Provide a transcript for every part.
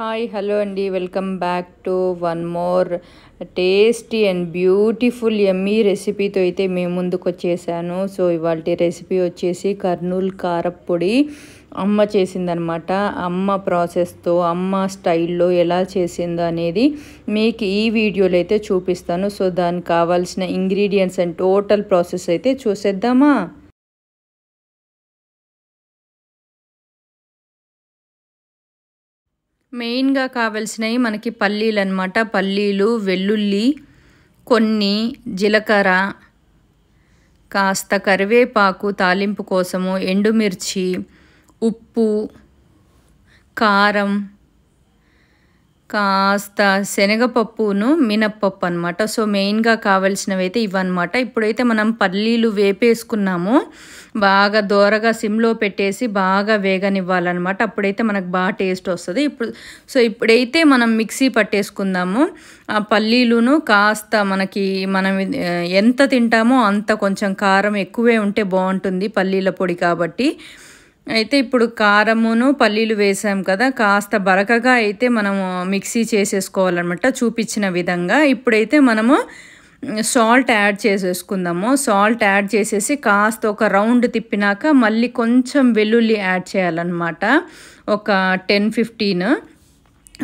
hi hello అండి welcome back to one more tasty and beautiful ఎమ్మీ రెసిపీతో అయితే మేము ముందుకు వచ్చేసాను సో ఇవాళ రెసిపీ వచ్చేసి కర్నూలు కారప్పొడి అమ్మ చేసిందనమాట అమ్మ ప్రాసెస్తో అమ్మ స్టైల్లో ఎలా చేసిందో అనేది మీకు ఈ వీడియోలో అయితే చూపిస్తాను సో దానికి కావాల్సిన ఇంగ్రీడియంట్స్ అండ్ టోటల్ ప్రాసెస్ అయితే చూసేద్దామా మెయిన్గా కావలసినవి మనకి పల్లీలు అనమాట పల్లీలు వెల్లుల్లి కొన్ని జీలకర్ర కాస్త కరివేపాకు తాలింపు కోసము ఎండుమిర్చి ఉప్పు కారం కాస్త శనగపప్పును మినప్పప్పు అనమాట సో మెయిన్గా కావలసినవి అయితే ఇవన్నమాట ఇప్పుడైతే మనం పల్లీలు వేపేసుకున్నాము బాగా దోరగా సిమ్లో పెట్టేసి బాగా వేగనివ్వాలన్నమాట అప్పుడైతే మనకు బాగా టేస్ట్ వస్తుంది ఇప్పుడు సో ఇప్పుడైతే మనం మిక్సీ పట్టేసుకుందాము ఆ పల్లీలును కాస్త మనకి మనం ఎంత తింటామో అంత కొంచెం కారం ఎక్కువే ఉంటే బాగుంటుంది పల్లీల పొడి కాబట్టి అయితే ఇప్పుడు కారమును పల్లీలు వేసాం కదా కాస్త బరకగా అయితే మనము మిక్సీ చేసేసుకోవాలన్నమాట చూపించిన విధంగా ఇప్పుడైతే మనము సాల్ట్ యాడ్ చేసేసుకుందాము సాల్ట్ యాడ్ చేసేసి కాస్త ఒక రౌండ్ తిప్పినాక మళ్ళీ కొంచెం వెల్లుల్లి యాడ్ చేయాలన్నమాట ఒక టెన్ ఫిఫ్టీన్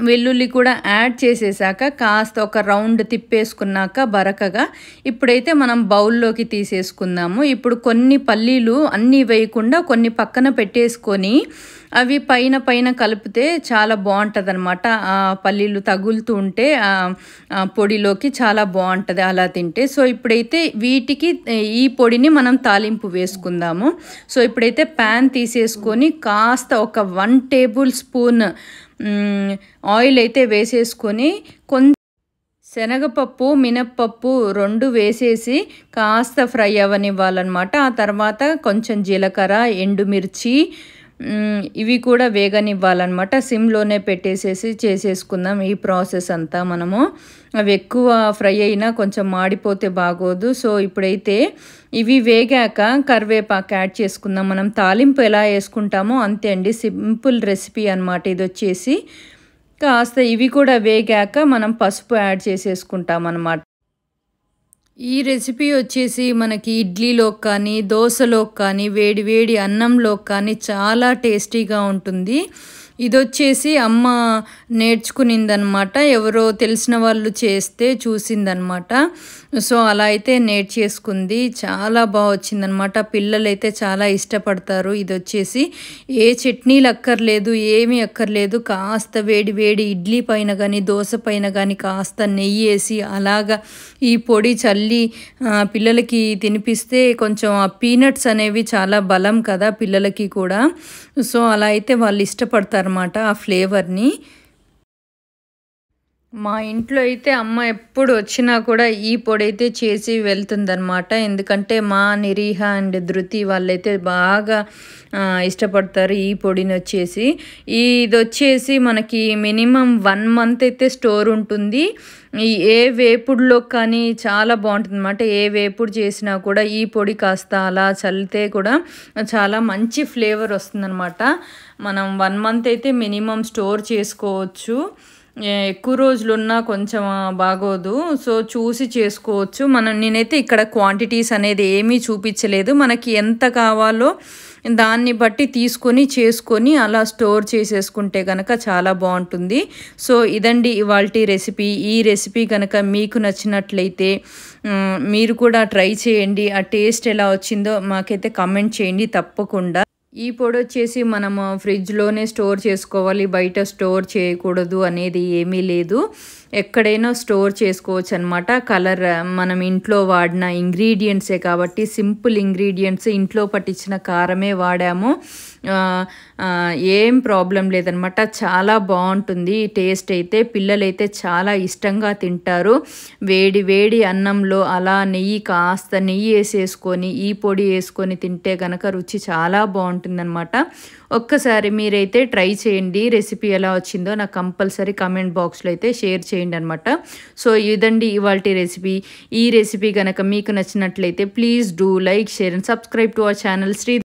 వెల్లుల్లి కూడా యాడ్ చేసేసాక కాస్త ఒక రౌండ్ తిప్పేసుకున్నాక బరకగా ఇప్పుడైతే మనం బౌల్లోకి తీసేసుకుందాము ఇప్పుడు కొన్ని పల్లీలు అన్నీ వేయకుండా కొన్ని పక్కన పెట్టేసుకొని అవి పైన పైన కలిపితే చాలా బాగుంటుంది అనమాట ఆ పల్లీలు తగులుతూ ఉంటే పొడిలోకి చాలా బాగుంటుంది అలా తింటే సో ఇప్పుడైతే వీటికి ఈ పొడిని మనం తాలింపు వేసుకుందాము సో ఇప్పుడైతే ప్యాన్ తీసేసుకొని కాస్త ఒక వన్ టేబుల్ స్పూన్ ఆయిల్ అయితే వేసేసుకొని కొంచెం శనగపప్పు మినప్పప్పు రెండు వేసేసి కాస్త ఫ్రై అవ్వనివ్వాలన్నమాట ఆ తర్వాత కొంచెం జీలకర్ర ఎండుమిర్చి ఇవి కూడా వేగనివ్వాలన్నమాట సిమ్లోనే పెట్టేసేసి చేసేసుకుందాం ఈ ప్రాసెస్ అంతా మనము అవి ఎక్కువ ఫ్రై అయినా కొంచెం మాడిపోతే బాగోదు సో ఇప్పుడైతే ఇవి వేగాక కరివేపాకు యాడ్ చేసుకుందాం మనం తాలింపు ఎలా వేసుకుంటామో అంతే అండి సింపుల్ రెసిపీ అనమాట ఇది వచ్చేసి కాస్త ఇవి కూడా వేగాక మనం పసుపు యాడ్ చేసేసుకుంటాం అనమాట ఈ రెసిపీ వచ్చేసి మనకి ఇడ్లీలో కానీ దోశలో కానీ వేడి వేడి అన్నంలో కానీ చాలా టేస్టీగా ఉంటుంది ఇది వచ్చేసి అమ్మ నేర్చుకునిందనమాట ఎవరో తెలిసిన వాళ్ళు చేస్తే చూసిందనమాట సో అలా అయితే నేర్చేసుకుంది చాలా బాగా వచ్చిందనమాట పిల్లలైతే చాలా ఇష్టపడతారు ఇది వచ్చేసి ఏ చట్నీలు అక్కర్లేదు ఏమీ అక్కర్లేదు కాస్త వేడి వేడి ఇడ్లీ పైన కానీ దోశ పైన కానీ కాస్త నెయ్యి వేసి అలాగా ఈ పొడి చల్లి పిల్లలకి తినిపిస్తే కొంచెం ఆ పీనట్స్ అనేవి చాలా బలం కదా పిల్లలకి కూడా సో అలా అయితే వాళ్ళు ఇష్టపడతారు అనమాట ఆ ఫ్లేవర్ని మా ఇంట్లో అయితే అమ్మ ఎప్పుడు వచ్చినా కూడా ఈ పొడి అయితే చేసి వెళ్తుందనమాట ఎందుకంటే మా నిరీహ అండ్ ధృతి వాళ్ళైతే బాగా ఇష్టపడతారు ఈ పొడిని వచ్చేసి ఇది వచ్చేసి మనకి మినిమం వన్ మంత్ అయితే స్టోర్ ఉంటుంది ఏ వేపుడులో కానీ చాలా బాగుంటుంది అనమాట ఏ వేపుడు చేసినా కూడా ఈ పొడి కాస్త అలా చల్లితే కూడా చాలా మంచి ఫ్లేవర్ వస్తుందన్నమాట మనం వన్ మంత్ అయితే మినిమం స్టోర్ చేసుకోవచ్చు ఎక్కువ రోజులు ఉన్నా కొంచెం బాగోదు సో చూసి చేసుకోవచ్చు మనం నేనైతే ఇక్కడ క్వాంటిటీస్ అనేది ఏమీ చూపించలేదు మనకి ఎంత కావాలో దాన్ని బట్టి తీసుకొని చేసుకొని అలా స్టోర్ చేసేసుకుంటే కనుక చాలా బాగుంటుంది సో ఇదండి ఇవాళ రెసిపీ ఈ రెసిపీ కనుక మీకు నచ్చినట్లయితే మీరు కూడా ట్రై చేయండి ఆ టేస్ట్ ఎలా వచ్చిందో మాకైతే కమెంట్ చేయండి తప్పకుండా ఈ పొడి వచ్చేసి మనం ఫ్రిడ్జ్లోనే స్టోర్ చేసుకోవాలి బయట స్టోర్ చేయకూడదు అనేది ఏమీ లేదు ఎక్కడైనా స్టోర్ చేసుకోవచ్చు అనమాట కలర్ మనం ఇంట్లో వాడిన ఇంగ్రీడియంట్సే కాబట్టి సింపుల్ ఇంగ్రీడియంట్స్ ఇంట్లో పట్టించిన కారమే వాడాము ఏం ప్రాబ్లం లేదనమాట చాలా బాగుంటుంది టేస్ట్ అయితే పిల్లలైతే చాలా ఇష్టంగా తింటారు వేడి వేడి అన్నంలో అలా నెయ్యి కాస్త నెయ్యి వేసేసుకొని ఈ పొడి వేసుకొని తింటే గనక రుచి చాలా బాగుంటుందన్నమాట ఒక్కసారి మీరైతే ట్రై చేయండి రెసిపీ ఎలా వచ్చిందో నాకు కంపల్సరీ కమెంట్ బాక్స్లో అయితే షేర్ చేయండి అనమాట సో ఇదండి ఇవాళ రెసిపీ ఈ రెసిపీ కనుక మీకు నచ్చినట్లయితే please do like share and subscribe to our channel Shri